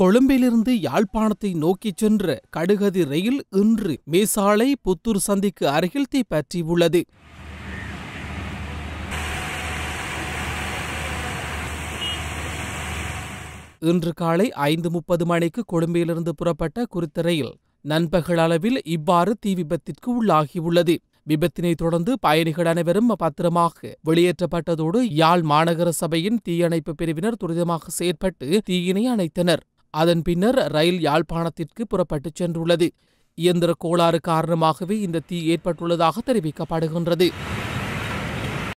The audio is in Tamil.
கொழும்பிலிருந்து யாழ்ப்பாணத்தை நோக்கிச் சென்ற கடுகதி ரயில் இன்று மேசாலை புத்தூர் சந்திக்கு அருகில் தீப்பற்றியுள்ளது இன்று காலை ஐந்து முப்பது மணிக்கு கொழும்பிலிருந்து புறப்பட்ட குறித்த ரயில் நண்பகல் அளவில் இவ்வாறு தீ விபத்திற்கு உள்ளாகியுள்ளது விபத்தினை தொடர்ந்து பயணிகள் அனைவரும் பத்திரமாக வெளியேற்றப்பட்டதோடு யாழ் மாநகர சபையின் தீயணைப்பு பிரிவினர் துரிதமாக செயற்பட்டு தீயினை அணைத்தனர் அதன் பின்னர் ரயில் யாழ்ப்பாணத்திற்கு புறப்பட்டுச் சென்றுள்ளது இயந்திர கோளாறு காரணமாகவே இந்த தீ ஏற்பட்டுள்ளதாக தெரிவிக்கப்படுகின்றது